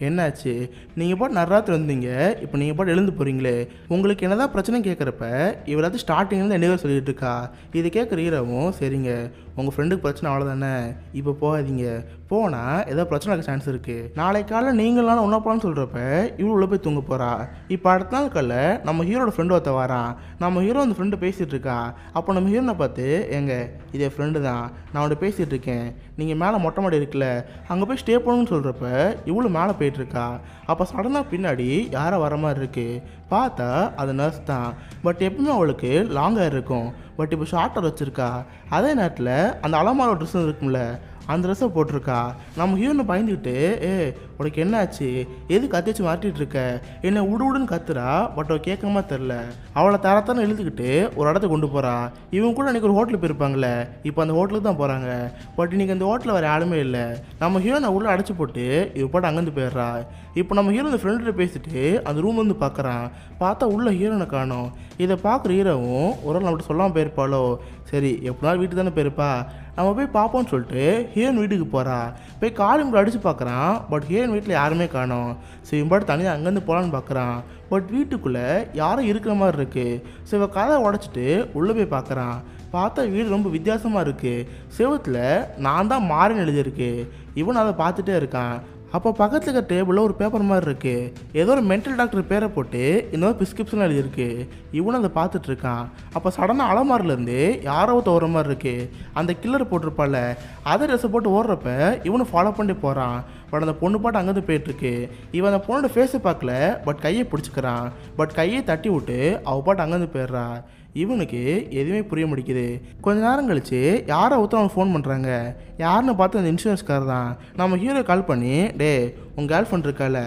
என்னாச்சு நீங்கள் பாட்டு நடுராத்திரி வந்தீங்க இப்போ நீங்கள் பாட்டு எழுந்து போகிறீங்களே உங்களுக்கு என்னதான் பிரச்சனை கேட்குறப்ப இவராது ஸ்டார்டிங்லேருந்து என்ன சொல்லிகிட்டு இருக்கா இது கேட்குற ஈரவும் சரிங்க உங்கள் ஃப்ரெண்டுக்கு பிரச்சனை அவ்வளோதானே இப்போ போகாதீங்க போனால் ஏதோ பிரச்சனை இருக்க சான்ஸ் இருக்குது நாளை காலையில் நீங்களான ஒன்றா போகலான்னு சொல்கிறப்ப இவ்வளோ உள்ளே போய் தூங்க போகிறா இப்போ அடுத்த நாள் நம்ம ஹீரோட ஃப்ரெண்டு ஒருத்த வரான் நம்ம ஹீரோ அந்த ஃப்ரெண்டு பேசிகிட்டு இருக்கா அப்போ நம்ம ஹீரோனை பார்த்து எங்க இதே ஃப்ரெண்டு தான் நான் அவன்கிட்ட பேசிகிட்டு இருக்கேன் நீங்கள் மேலே மொட்டை மாடி இருக்குல்ல அங்கே போய் ஸ்டே போகணும்னு சொல்கிறப்ப இவ்வளோ மேலே போயிட்டுருக்கா அப்போ சடனாக பின்னாடி யாரோ வர மாதிரி இருக்குது பார்த்தா அது நர்ஸ் தான் பட் எப்பவுமே அவளுக்கு லாங் இருக்கும் பட் இப்போ ஷார்ட் வச்சுருக்கா அதே நேரத்தில் அந்த அலமாரோட ட்ரெஸ்ஸும் இருக்கும்ல அந்த ட்ரெஸ்ஸை போட்டிருக்கா நம்ம ஹீரோனை பயந்துக்கிட்டு ஏ உனக்கு என்னாச்சு எது கத்திச்சு மாட்டிகிட்டு இருக்க என்னை உடுவுடுன்னு கத்துறா பட் அவள் கேட்காம தெரில அவளை தரத்தான எழுதுக்கிட்டு ஒரு இடத்துக்கு கொண்டு போகிறா இவங்க கூட அன்றைக்கி ஒரு ஹோட்டலுக்கு போயிருப்பாங்களே இப்போ அந்த ஹோட்டலுக்கு தான் போகிறாங்க பட் இன்றைக்கி அந்த ஹோட்டலில் வேறு யாருமே இல்லை நம்ம ஹீரோனை உள்ளே அடைச்சி போட்டு இவ போட்டு அங்கேருந்து போயிடுறா இப்போ நம்ம ஹீரோ அந்த ஃப்ரெண்ட்கிட்ட பேசிட்டு அந்த ரூம் வந்து பார்க்குறான் பார்த்தா உள்ள ஹீரோனை காணும் இதை பார்க்குற ஹீரோவும் ஒரு நாள் நம்மகிட்ட சொல்லாமல் போயிருப்பாளோ சரி எப்படினாலும் வீட்டுக்கு தானே போயிருப்பா நம்ம போய் பார்ப்போம்னு சொல்லிட்டு ஹீரோன் வீட்டுக்கு போகிறா போய் முறை அடித்து பார்க்குறான் பட் ஹீரோன் வீட்டில் யாருமே காணும் ஸோ இம்பாட்டு தனியாக அங்கேருந்து போகலான்னு பார்க்குறான் பட் வீட்டுக்குள்ளே யாரும் இருக்கிற மாதிரி இருக்குது ஸோ இவன் கதை உடச்சிட்டு உள்ளே போய் பார்க்குறான் பார்த்தா வீடு ரொம்ப வித்தியாசமாக இருக்குது செவத்தில் நான் தான் மாறின்னு எழுதியிருக்கு இவன் அதை பார்த்துட்டே இருக்கான் அப்போ பக்கத்தில் இருக்க டேபிளில் ஒரு பேப்பர் மாதிரி இருக்குது ஏதோ ஒரு மென்டல் டாக்டர் பேரை போட்டு இன்னொரு ப்ரிஸ்கிரிப்ஷன் எழுதியிருக்கு இவனும் அதை பார்த்துட்டு இருக்கான் அப்போ சடனாக அலமாரிலேருந்து யாரோ தோற மாதிரி இருக்குது அந்த கில்லர் போட்டிருப்பால அதை ட்ரெஸ்ஸை போட்டு ஓடுறப்ப இவனும் ஃபாலோ பண்ணி போகிறான் பட் அந்த பொண்ணு பாட்டு அங்கேருந்து போயிட்டுருக்கு இவன் அந்த பொண்ணோட ஃபேஸை பார்க்கல பட் கையை பிடிச்சிக்கிறான் பட் கையை தட்டி விட்டு அவள் பாட்டு அங்கேருந்து போயிடுறான் இவனுக்கு எதுவுமே புரிய முடிக்குது கொஞ்ச நேரம் கழித்து யாரை ஒருத்தர் அவன் ஃபோன் பண்ணுறாங்க யாருன்னு பார்த்து அந்த இன்சூரன்ஸ்கார் தான் நம்ம ஹீரோ கால் பண்ணி டே உங்கள் கேர்ள் ஃப்ரெண்ட் இருக்கால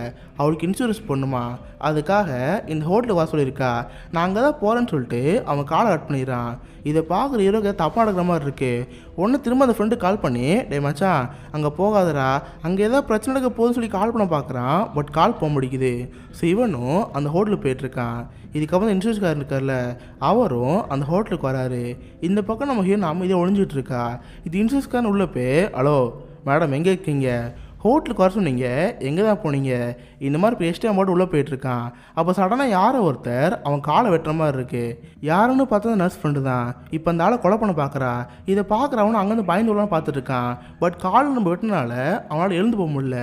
அவளுக்கு இன்சூரன்ஸ் பண்ணுமா அதுக்காக இந்த ஹோட்டலுக்கு வர சொல்லியிருக்கா நாங்கள் தான் போகிறேன்னு சொல்லிட்டு அவன் காலை கட் பண்ணிடுறான் இதை பார்க்குற ஹீரோக்கு தப்பாக நடக்கிற மாதிரி இருக்குது ஒன்று திரும்ப அந்த ஃப்ரெண்டு கால் பண்ணி டே மச்சான் அங்கே போகாதடா அங்கே ஏதாவது பிரச்சனை நடக்க போகுதுன்னு சொல்லி கால் பண்ண பார்க்குறான் பட் கால் போக முடிக்குது ஸோ இவனும் அந்த ஹோட்டலுக்கு போயிட்டுருக்கான் இதுக்கப்புறம் இன்சூரன்ஸ்காரர் இருக்கார்ல அவரும் அந்த ஹோட்டலுக்கு வராரு இந்த பக்கம் நம்ம ஹீரோ நாம இதை இருக்கா இது இன்சூரன்ஸ்காரன் உள்ளே போய் ஹலோ மேடம் எங்கே இருக்கீங்க ஹோட்டலுக்கு வர சொன்னீங்க எங்கே தான் போனீங்க இந்த மாதிரி பேசிட்டு அவன் உள்ளே போயிட்டுருக்கான் அப்போ சடனாக யாரோ ஒருத்தர் அவன் காலை வெட்டுற மாதிரி இருக்குது யாருன்னு பார்த்தா நர்ஸ் ஃப்ரெண்டு தான் இப்போ அந்த ஆளை கொலை பண்ண பார்க்குறா இதை பார்க்குறவனு அங்கேருந்து பயந்து உள்ளான்னு பார்த்துட்ருக்கான் பட் கால் நம்ம வெட்டினால அவனால் எழுந்து போக முடியல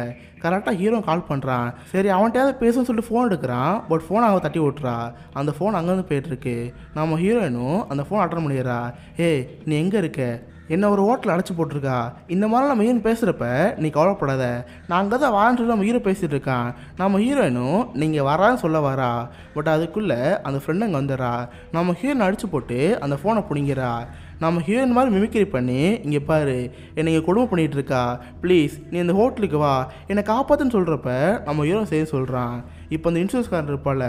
கரெக்டாக ஹீரோ கால் பண்ணுறான் சரி அவன்கிட்டயாவது பேசுன்னு சொல்லிட்டு ஃபோன் எடுக்கிறான் பட் ஃபோன் அவன் தட்டி விட்டுறா அந்த ஃபோன் அங்கேருந்து போயிட்டுருக்கு நம்ம ஹீரோயினும் அந்த ஃபோன் அட்டன் பண்ணிடுறா ஏய் நீ எங்கே இருக்க என்ன ஒரு ஹோட்டல் அழைச்சி போட்டிருக்கா இந்த மாதிரிலாம் நம்ம ஹீரோன் பேசுகிறப்ப நீ கவலைப்படாத நாங்கள் தான் வாரன்னு நம்ம ஹீரோ பேசிகிட்டு இருக்கான் நம்ம ஹீரோயினும் நீங்கள் வரான்னு சொல்ல வரா பட் அதுக்குள்ளே அந்த அங்கே வந்துடுறா நம்ம ஹீரோயின் அடிச்சு போட்டு அந்த ஃபோனை பிடிங்கிறா நம்ம ஹீரோயின் மாதிரி மிமிக்ரி பண்ணி இங்கே பாரு என்னை இங்கே கொடுமை இருக்கா ப்ளீஸ் நீ இந்த ஹோட்டலுக்கு வா என்னை காப்பாற்றுன்னு சொல்கிறப்ப நம்ம ஹீரோ செய்ய சொல்கிறான் இப்போ அந்த இன்சூரன்ஸ்காரன் இருப்பால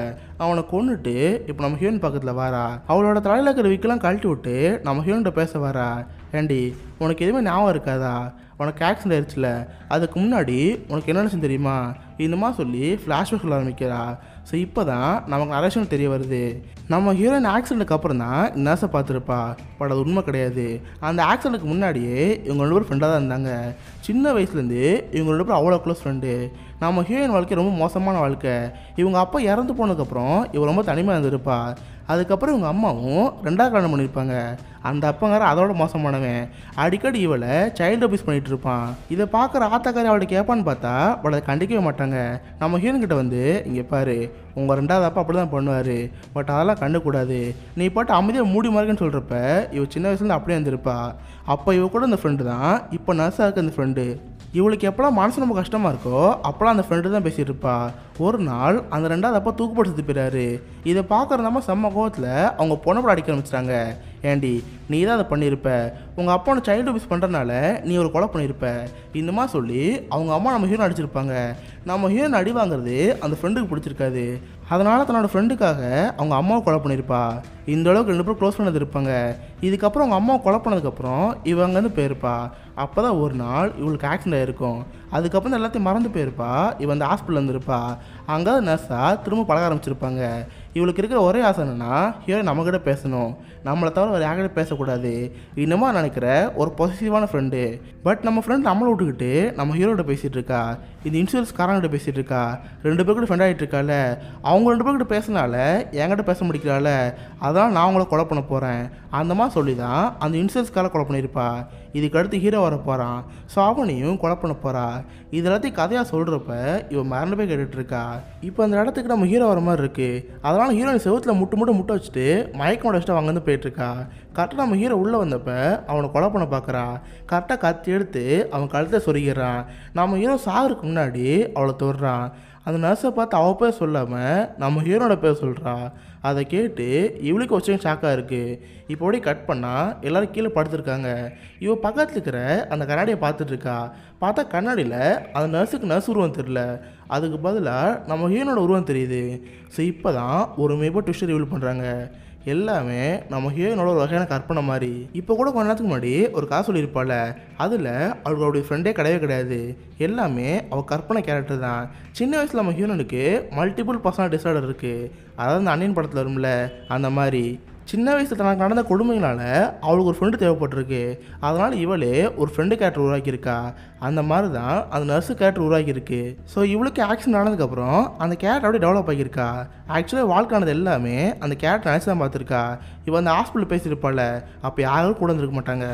அவனை கொண்டுட்டு இப்போ நம்ம ஹீரோயின் பக்கத்தில் வாரா அவளோட தலையில் இருக்கிற விக்கெல்லாம் கழட்டி விட்டு நம்ம ஹீரோன்கிட்ட பேச வரா ஏண்டி உனக்கு எதுவுமே ஞாபகம் இருக்காதா உனக்கு ஆக்சிடென்ட் ஆயிடுச்சுல அதுக்கு முன்னாடி உனக்கு என்ன தெரியுமா இன்னுமா சொல்லி ஃப்ளாஷ்பேக் சொல்ல ஆரம்பிக்கிறா ஸோ இப்போ தான் நமக்கு நிறைய விஷயம் தெரிய வருது நம்ம ஹீரோயின் ஆக்சிடென்ட்டுக்கு அப்புறம் தான் நர்ஸை பார்த்துருப்பா பட் அது உண்மை கிடையாது அந்த ஆக்சிடென்ட்டுக்கு முன்னாடியே இவங்க ரெண்டு பேரும் ஃப்ரெண்டாக தான் இருந்தாங்க சின்ன வயசுலேருந்து இவங்களோட ரெண்டு அவ்வளோ க்ளோஸ் ஃப்ரெண்டு நம்ம ஹீரோயின் வாழ்க்கை ரொம்ப மோசமான வாழ்க்கை இவங்க அப்பா இறந்து போனதுக்கப்புறம் இவங்க ரொம்ப தனிமையாக இருந்திருப்பா அதுக்கப்புறம் இவங்க அம்மாவும் ரெண்டாவது கல்யாணம் பண்ணியிருப்பாங்க அந்த அப்பங்கார அதோட மோசமானவன் அடிக்கடி இவளை சைல்டு அபியூஸ் பண்ணிட்டு இருப்பான் இதை பார்க்குற ஆத்தாக்காரி அவள்கிட்ட கேட்பான்னு பார்த்தா அவளை கண்டிக்கவே மாட்டாங்க நம்ம கிட்ட வந்து இங்கே பாரு உங்கள் ரெண்டாவது அப்பா அப்படி தான் பண்ணுவார் பட் அதெல்லாம் கண்டுக்கூடாது நீ பாட்டு அமைதியாக மூடி மாறுக்குன்னு சொல்கிறப்ப இவ சின்ன வயசுலேருந்து அப்படியே இருந்திருப்பா அப்போ இவ கூட அந்த ஃப்ரெண்டு தான் இப்போ நர்ஸாக இருக்க அந்த ஃப்ரெண்டு இவளுக்கு எப்போல்லாம் மனசு ரொம்ப கஷ்டமாக இருக்கோ அப்போல்லாம் அந்த ஃப்ரெண்டு தான் பேசிகிட்டு இருப்பா ஒரு நாள் அந்த ரெண்டாவது அப்பா தூக்குப்படுத்து சுற்றி போயிறாரு இதை பார்க்குறதாமா செம்ம கோவத்தில் அவங்க பொண்ணை அடிக்க ஆரம்பிச்சிட்டாங்க ஏண்டி நீ தான் அதை பண்ணியிருப்ப உங்கள் அப்பா சைல்டு அபியூஸ் பண்ணுறனால நீ ஒரு கொலை பண்ணியிருப்ப இந்த மாதிரி சொல்லி அவங்க அம்மா நம்ம ஹீரோ அடிச்சிருப்பாங்க நம்ம ஹீரோன் அடி வாங்குறது அந்த ஃப்ரெண்டுக்கு பிடிச்சிருக்காது அதனால் தன்னோட ஃப்ரெண்டுக்காக அவங்க அம்மாவை கொலை பண்ணியிருப்பா இந்த அளவுக்கு ரெண்டு பேரும் க்ளோஸ் பண்ணது இருப்பாங்க இதுக்கப்புறம் அவங்க அம்மாவை கொலை பண்ணதுக்கப்புறம் இவங்க வந்து போயிருப்பா அப்போ தான் ஒரு நாள் இவளுக்கு ஆக்சிடென்ட் ஆகிருக்கும் அதுக்கப்புறம் எல்லாத்தையும் மறந்து போயிருப்பா இவன் அந்த ஹாஸ்பிட்டலில் இருந்துருப்பா அங்கே நர்ஸாக திரும்ப பழக ஆரம்பிச்சிருப்பாங்க இவளுக்கு இருக்கிற ஒரே ஆசை என்னென்னா ஹீரோ நம்மக்கிட்ட பேசணும் நம்மளை தவிர வேறு யார்கிட்ட பேசக்கூடாது இன்னமும் நினைக்கிற ஒரு பாசிட்டிவான ஃப்ரெண்டு பட் நம்ம ஃப்ரெண்ட் நம்மளை விட்டுக்கிட்டு நம்ம ஹீரோட பேசிகிட்டு இருக்கா இந்த இன்சூரன்ஸ் காரங்கிட்ட பேசிகிட்டு இருக்கா ரெண்டு கூட ஃப்ரெண்ட் ஆகிட்டு இருக்கால அவங்க ரெண்டு பேர்கிட்ட பேசினால என்கிட்ட பேச முடிக்கிறால அதான் நான் அவங்கள கொலை பண்ண போகிறேன் அந்த மாதிரி சொல்லி தான் அந்த இன்சூரன்ஸ் காரை கொலை பண்ணியிருப்பா இதுக்கடுத்து ஹீரோ வர போகிறான் ஸோ அவனையும் கொலை பண்ண போகிறா இது எல்லாத்தையும் கதையாக சொல்கிறப்ப இவன் மறந்து போய் கேட்டுட்ருக்கா இப்போ அந்த இடத்துக்கு நம்ம ஹீரோ வர மாதிரி இருக்குது அதனால் ஹீரோயின் செவத்தில் முட்டு முட்டை முட்டை வச்சுட்டு மயக்கம் வச்சுட்டு அவங்க வந்து போயிட்டுருக்கா கரெக்டாக நம்ம ஹீரோ உள்ளே வந்தப்போ அவனை கொலை பண்ண பார்க்குறா கரெக்டாக கத்தி எடுத்து அவன் கழுத்தை சொருகிறான் நம்ம ஹீரோ சாகுறதுக்கு முன்னாடி அவளை தொடுறான் அந்த நர்ஸை பார்த்து அவள் பேர் சொல்லாமல் நம்ம ஹீரோட பேர் சொல்கிறா அதை கேட்டு இவளுக்கு வச்சு ஷாக்காக இருக்குது இப்போ அப்படி கட் பண்ணால் எல்லோரும் கீழே படுத்துருக்காங்க இவள் பக்கத்தில் இருக்கிற அந்த கண்ணாடியை பார்த்துட்ருக்கா பார்த்தா கண்ணாடியில் அந்த நர்ஸுக்கு நர்ஸ் உருவம் தெரில அதுக்கு பதிலாக நம்ம ஹீரோனோட உருவம் தெரியுது ஸோ இப்போ தான் ஒரு மேபோ ட்விஸ்டர் ரிவீல் பண்ணுறாங்க எல்லாமே நம்ம என்னோட ஒரு வகையான கற்பனை மாதிரி இப்போ கூட கொஞ்ச நேரத்துக்கு முன்னாடி ஒரு காசு சொல்லியிருப்பாள் அதில் அவளுக்கு அவருடைய ஃப்ரெண்டே கிடையவே கிடையாது எல்லாமே அவள் கற்பனை கேரக்டர் தான் சின்ன வயசில் நம்ம ஹீரோனுக்கு மல்டிபிள் பர்சனல் டிசார்டர் இருக்குது அதாவது அந்த அண்ணன் படத்தில் வரும்ல அந்த மாதிரி சின்ன வயசில் தனக்கு நடந்த கொடுமைகளால் அவளுக்கு ஒரு ஃப்ரெண்டு தேவைப்பட்டிருக்கு அதனால் இவளே ஒரு ஃப்ரெண்டு கேரக்டர் உருவாக்கியிருக்கா அந்த மாதிரி தான் அந்த நர்ஸு கேரக்டர் உருவாகியிருக்கு ஸோ இவளுக்கு ஆக்சிடென்ட் ஆனதுக்கப்புறம் அந்த கேரக்டர் அப்படியே டெவலப் ஆகியிருக்கா ஆக்சுவலாக வாழ்க்கானது எல்லாமே அந்த கேரக்டர் நினச்சி தான் பார்த்துருக்கா இவ அந்த ஹாஸ்பிட்டல் பேசியிருப்பாள் அப்போ யாரும் கூட வந்துருக்க மாட்டாங்க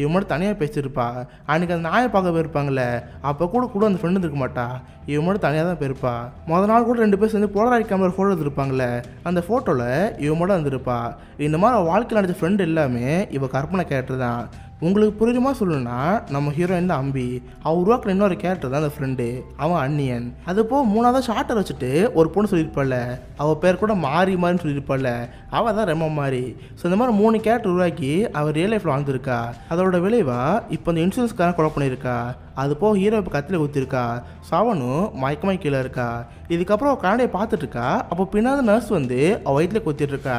இவன் மட்டும் தனியாக பேசியிருப்பா அன்றைக்கி அந்த நாயை பார்க்க போயிருப்பாங்கள்ல அப்போ கூட கூட அந்த ஃப்ரெண்டு இருக்க மாட்டா இவன் மட்டும் தனியாக தான் போயிருப்பா மொதல் நாள் கூட ரெண்டு பேர் சேர்ந்து போலராய்ட் கேமரா ஃபோட்டோ எடுத்துருப்பாங்களே அந்த ஃபோட்டோவில் இவன் மட்டும் வந்திருப்பா இந்த மாதிரி வாழ்க்கையில் நடித்த ஃப்ரெண்டு எல்லாமே இவள் கற்பனை கேரக்டர் தான் உங்களுக்கு புரியுமா சொல்லணும்னா நம்ம ஹீரோயின் தான் அம்பி அவர் உருவாக்கின இன்னொரு கேரக்டர் தான் அந்த ஃப்ரெண்டு அவன் அன்னியன் அது போக மூணாவது ஷார்ட்டர் வச்சுட்டு ஒரு பொண்ணு சொல்லியிருப்பாள் அவள் பேர் கூட மாறி மாறின்னு சொல்லியிருப்பாள் அவள் தான் ரெம்ப மாறி ஸோ இந்த மாதிரி மூணு கேரக்டர் உருவாக்கி அவர் ரியல் லைஃப்பில் வாழ்ந்துருக்கா அதோட விளைவா இப்போ அந்த இன்சூரன்ஸ்காரன் கொலை பண்ணியிருக்கா அது போக ஹீரோ இப்போ கத்தில ஊற்றிருக்கா சவனும் மயக்கமாக கீழே இருக்கா இதுக்கப்புறம் அவள் கனடையை இருக்கா அப்போ பின்னாடி நர்ஸ் வந்து அவள் வயிற்றில் கொத்திட்டு இருக்கா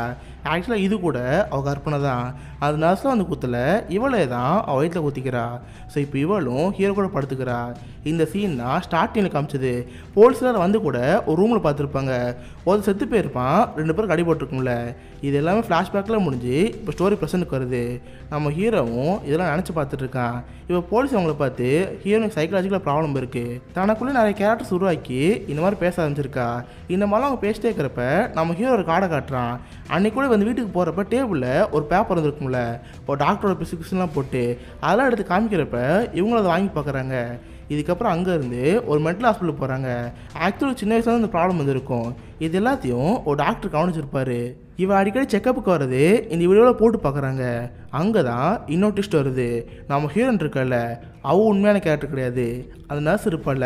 ஆக்சுவலாக இது கூட அவள் கற்பனை தான் அது நர்ஸில் வந்து குத்தில் இவளே தான் அவள் வயிற்றில் குத்திக்கிறா ஸோ இப்போ இவளும் ஹீரோ கூட படுத்துக்கிறா இந்த சீன் தான் ஸ்டார்டிங்கில் காமிச்சது போலீஸ்லாம் வந்து கூட ஒரு ரூமில் பார்த்துருப்பாங்க ஒரு செத்து போயிருப்பான் ரெண்டு பேரும் கடி போட்டிருக்கும்ல இது எல்லாமே ஃப்ளாஷ்பேக்கில் முடிஞ்சு இப்போ ஸ்டோரி ப்ரெசென்ட் வருது நம்ம ஹீரோவும் இதெல்லாம் நினச்சி பார்த்துட்ருக்கான் இப்போ போலீஸ் அவங்கள பார்த்து ஹீரோனுக்கு சைக்கலாஜிக்கலாக ப்ராப்ளம் இருக்குது தனக்குள்ளே நிறைய கேரக்டர்ஸ் உருவாக்கி இந்த மாதிரி பேச ஆரம்பிச்சிருக்கா இந்த மாதிரிலாம் அவங்க பேசிட்டே இருக்கிறப்ப நம்ம ஹீரோ ஒரு காடை காட்டுறான் அன்றைக்கூட வந்து வீட்டுக்கு போகிறப்ப டேபிளில் ஒரு பேப்பர் வந்துருக்கும்ல இப்போ டாக்டரோட ப்ரிஸ்கிரிப்ஷன்லாம் போட்டு அதெல்லாம் எடுத்து காமிக்கிறப்ப இவங்களும் அதை வாங்கி பார்க்குறாங்க இதுக்கப்புறம் அங்கேருந்து ஒரு மென்டல் ஹாஸ்பிட்டல் போகிறாங்க ஆக்சுவலி சின்ன வயசுல இந்த ப்ராப்ளம் வந்துருக்கும் இது எல்லாத்தையும் ஒரு டாக்டர் கவனிச்சிருப்பாரு இவன் அடிக்கடி செக்கப்புக்கு வர்றது இந்த வீடியோவில் போட்டு பார்க்குறாங்க அங்கே தான் இன்னொரு ட்விஸ்ட் வருது நம்ம ஹீரோன் இருக்கல அவள் உண்மையான கேரக்டர் கிடையாது அந்த நர்ஸ் இருப்பாள்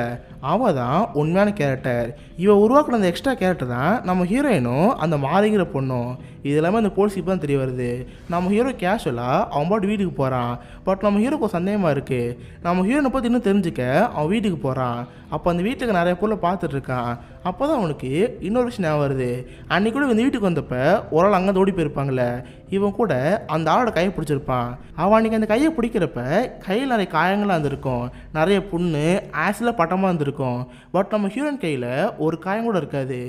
அவள் தான் உண்மையான கேரக்டர் இவள் உருவாக்குன அந்த எக்ஸ்ட்ரா கேரக்டர் தான் நம்ம ஹீரோயினும் அந்த மாறிங்கிற பொண்ணும் இது எல்லாமே அந்த போலீஸ் இப்போ தான் தெரிய வருது நம்ம ஹீரோ கேஷுவலாக அவன் பாட்டு வீட்டுக்கு போகிறான் பட் நம்ம ஹீரோக்கு ஒரு சந்தேகமாக இருக்குது நம்ம ஹீரோனை பற்றி இன்னும் தெரிஞ்சுக்க அவன் வீட்டுக்கு போகிறான் அப்போ அந்த வீட்டுக்கு நிறைய பொருளை பார்த்துட்ருக்கான் அப்போ தான் அவனுக்கு இன்னொரு விஷயம் ஞாபகம் வருது அன்றைக்கி கூட இந்த வீட்டுக்கு வந்தப்போ ஒரு ஆள் அங்கே ஓடி போயிருப்பாங்களே இவன் கூட அந்த ஆளோட கையை பிடிச்சிருப்பான் அவன் அன்றைக்கி அந்த கையை பிடிக்கிறப்ப கையில் நிறைய காயங்கள் ப்ளாக்காக இருந்திருக்கும் நிறைய புண்ணு ஆசில் பட்டமாக இருந்திருக்கும் பட் நம்ம ஹீரோயின் கையில் ஒரு காயம் கூட இருக்காது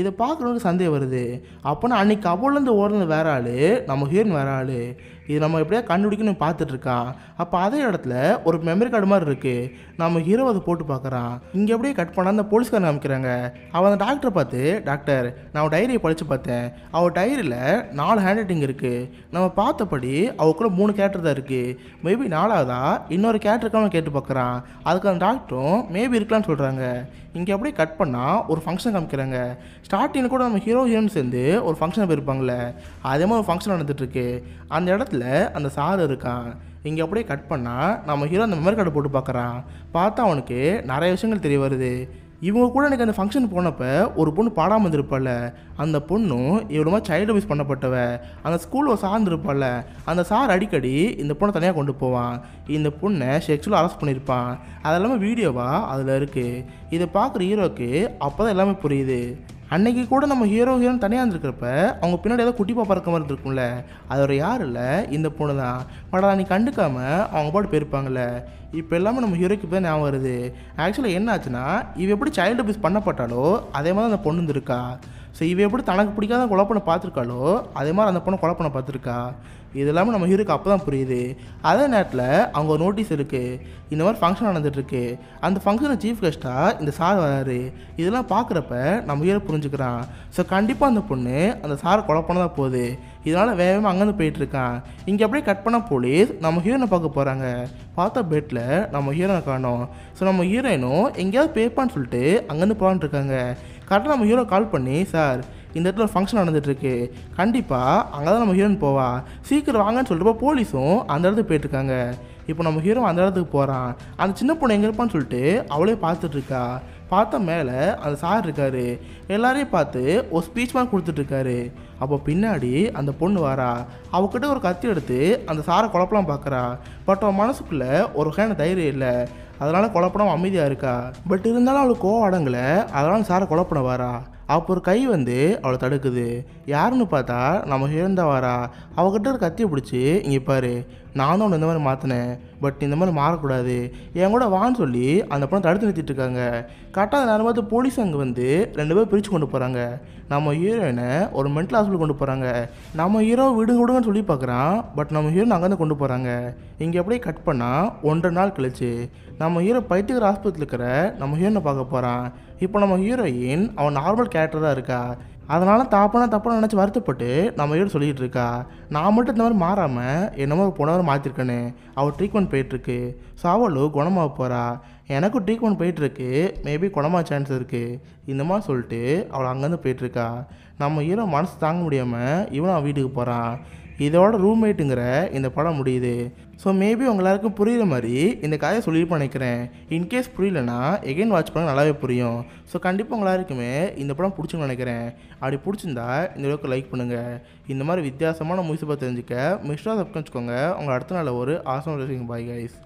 இதை பார்க்குறவங்களுக்கு சந்தேகம் வருது அப்போனா அன்றைக்கி அவ்வளோந்து ஓடுறது வேற ஆள் நம்ம ஹீரோயின் வேற ஆள் இது நம்ம எப்படியா கண்டுபிடிக்கணும் பார்த்துட்ருக்கான் அப்போ அதே இடத்துல ஒரு மெமரி கார்டு மாதிரி இருக்குது நம்ம ஹீரோ அதை போட்டு பார்க்குறான் இங்கே எப்படியே கட் பண்ணால் அந்த போலீஸ்காரன் காமிக்கிறாங்க அவன் அந்த டாக்டரை பார்த்து டாக்டர் நான் டைரியை படித்து பார்த்தேன் அவள் டைரியில் நாலு ஹேண்ட் ரைட்டிங் இருக்குது நம்ம பார்த்தபடி அவக்குள்ள மூணு கேரக்டர் தான் இருக்குது மேபி நாலாவதா இன்னொரு அவன் கேட்டு பார்க்குறான் அதுக்கு அந்த டாக்டரும் மேபி இருக்கலாம்னு சொல்கிறாங்க இங்கே அப்படியே கட் பண்ணால் ஒரு ஃபங்க்ஷன் காமிக்கிறாங்க ஸ்டார்டிங் கூட நம்ம ஹீரோ ஹீரோன்னு சேர்ந்து ஒரு ஃபங்க்ஷன் போயிருப்பாங்களே அதே மாதிரி ஒரு ஃபங்க்ஷன் நடந்துட்டுருக்கு அந்த இடத்துல படத்தில் அந்த சார் இருக்கான் இங்கே அப்படியே கட் பண்ணால் நம்ம ஹீரோ அந்த மெமரி கார்டை போட்டு பார்க்குறான் பார்த்தா அவனுக்கு நிறைய விஷயங்கள் தெரிய வருது இவங்க கூட எனக்கு அந்த ஃபங்க்ஷன் போனப்போ ஒரு பொண்ணு பாடாமல் இருந்திருப்பாள் அந்த பொண்ணும் இவ்வளோமா சைல்டு அபியூஸ் பண்ணப்பட்டவ அந்த ஸ்கூலில் சார்ந்திருப்பாள் அந்த சார் அடிக்கடி இந்த பொண்ணை தனியாக கொண்டு போவான் இந்த பொண்ணை செக்ஷுவலாக அரெஸ்ட் பண்ணியிருப்பான் அது வீடியோவாக அதில் இருக்குது இதை பார்க்குற ஹீரோக்கு அப்போ தான் எல்லாமே புரியுது அன்னைக்கு கூட நம்ம ஹீரோ ஹீரோ தனியாக இருந்திருக்கிறப்ப அவங்க பின்னாடி ஏதாவது குட்டி பாப்பா இருக்க மாதிரி இருக்கும்ல அதோட யார் இல்லை இந்த பொண்ணு தான் படா நீ கண்டுக்காமல் அவங்க பாட்டு போயிருப்பாங்கல்ல இப்போ எல்லாமே நம்ம ஹீரோக்கு தான் ஞாபகம் வருது ஆக்சுவலாக என்ன ஆச்சுன்னா இவ எப்படி சைல்டு அபியூஸ் பண்ணப்பட்டாலோ அதே மாதிரி அந்த பொண்ணு இருந்திருக்கா ஸோ இவ எப்படி தனக்கு பிடிக்காத குழப்பனை பார்த்துருக்காளோ அதே மாதிரி அந்த பொண்ணை குழப்பனை பார்த்துருக்கா இது இல்லாமல் நம்ம ஹீரோக்கு அப்போ தான் புரியுது அதே நேரத்தில் அவங்க ஒரு நோட்டீஸ் இருக்குது இந்த மாதிரி ஃபங்க்ஷன் நடந்துகிட்ருக்கு அந்த ஃபங்க்ஷனை சீஃப் கெஸ்ட்டாக இந்த சார் வராரு இதெல்லாம் பார்க்குறப்ப நம்ம ஹீரோ புரிஞ்சுக்கிறான் ஸோ கண்டிப்பாக அந்த பொண்ணு அந்த சாரை கொலை தான் போகுது இதனால் வேகமாக அங்கேருந்து போயிட்டுருக்கான் இங்கே அப்படியே கட் பண்ண போலீஸ் நம்ம ஹீரோனை பார்க்க போகிறாங்க பார்த்தா பெட்டில் நம்ம ஹீரோனை காணும் ஸோ நம்ம ஹீரோயினும் எங்கேயாவது பேப்பான்னு சொல்லிட்டு அங்கேருந்து போகலான் இருக்காங்க கரெக்டாக நம்ம ஹீரோ கால் பண்ணி சார் இந்த இடத்துல ஒரு ஃபங்க்ஷன் நடந்துகிட்ருக்கு கண்டிப்பாக அங்கே தான் நம்ம ஹீரோன் போவா சீக்கிரம் வாங்கன்னு சொல்லிட்டு போலீஸும் அந்த இடத்துக்கு போயிட்டுருக்காங்க இப்போ நம்ம ஹீரோ அந்த இடத்துக்கு போகிறான் அந்த சின்ன பொண்ணு எங்கே இருப்பான்னு சொல்லிட்டு அவளே பார்த்துட்ருக்கா பார்த்த மேலே அந்த சார் இருக்கார் எல்லாரையும் பார்த்து ஒரு ஸ்பீச் மாதிரி கொடுத்துட்ருக்காரு அப்போ பின்னாடி அந்த பொண்ணு வாரா அவகிட்ட ஒரு கத்தி எடுத்து அந்த சாரை குழப்பலாம் பார்க்குறா பட் அவன் மனசுக்குள்ளே ஒரு வகையான தைரியம் இல்லை அதனால் குழப்பனம் அமைதியாக இருக்கா பட் இருந்தாலும் அவளுக்கு கோவம் அடங்கலை அதனால் சாரை கொலை வாரா அப்போ ஒரு கை வந்து அவளை தடுக்குது யாருன்னு பார்த்தா நம்ம ஹீரோந்தா வாரா அவகிட்ட ஒரு கத்தியை பிடிச்சி இங்கே பாரு நானும் ஒன்று இந்த மாதிரி மாற்றினேன் பட் இந்த மாதிரி மாறக்கூடாது என் கூட வான்னு சொல்லி அந்த பணம் தடுத்து நிறுத்திட்டுருக்காங்க இருக்காங்க கரெக்டாக அந்த நேரம் பார்த்து போலீஸ் அங்கே வந்து ரெண்டு பேரும் பிரித்து கொண்டு போகிறாங்க நம்ம ஹீரோயினை ஒரு மென்டல் ஹாஸ்பிட்டல் கொண்டு போகிறாங்க நம்ம ஹீரோ விடுங்க விடுங்கன்னு சொல்லி பார்க்குறான் பட் நம்ம ஹீரோ அங்கேருந்து கொண்டு போகிறாங்க இங்கே அப்படியே கட் பண்ணால் ஒன்றரை நாள் கழிச்சு நம்ம ஹீரோ பைத்தியகிற ஆஸ்பத்திரியில் இருக்கிற நம்ம ஹீரோனை பார்க்க போகிறான் இப்போ நம்ம ஹீரோயின் அவன் நார்மல் கேரக்டர் தான் இருக்கா அதனால் தப்பான தப்பான நினச்சி வருத்தப்பட்டு நம்ம ஈடு சொல்லிகிட்டு இருக்கா நான் மட்டும் இந்த மாதிரி மாறாமல் என்னமோ ஒரு புனவரை மாற்றிருக்கேன்னு அவள் ட்ரீட்மெண்ட் போயிட்டுருக்கு சாவலு குணமாக போகிறா எனக்கும் ட்ரீட்மெண்ட் போயிட்டுருக்கு மேபி குணமாக சான்ஸ் இருக்குது இந்த மாதிரி சொல்லிட்டு அவள் அங்கேருந்து போயிட்டுருக்கா நம்ம ஹீரோ மனசு தாங்க முடியாமல் இவனும் அவன் வீட்டுக்கு போகிறான் இதோட ரூம்மேட்டுங்கிற இந்த படம் முடியுது ஸோ மேபி உங்கள் எல்லாருக்கும் புரிகிற மாதிரி இந்த கதையை சொல்லியிருப்பேன் நினைக்கிறேன் இன்கேஸ் புரியலனா எகெயின் வாட்ச் பண்ண நல்லாவே புரியும் ஸோ கண்டிப்பாக உங்களாருக்குமே இந்த படம் பிடிச்சுன்னு நினைக்கிறேன் அப்படி பிடிச்சிருந்தா இந்த அளவுக்கு லைக் பண்ணுங்கள் இந்த மாதிரி வித்தியாசமான மூவிஸை பார்த்து தெரிஞ்சுக்க மிஸ்டர் சப்கன்ச்சுக்கோங்க உங்கள் அடுத்த நாளில் ஒரு ஆசம் பாய் கைஸ்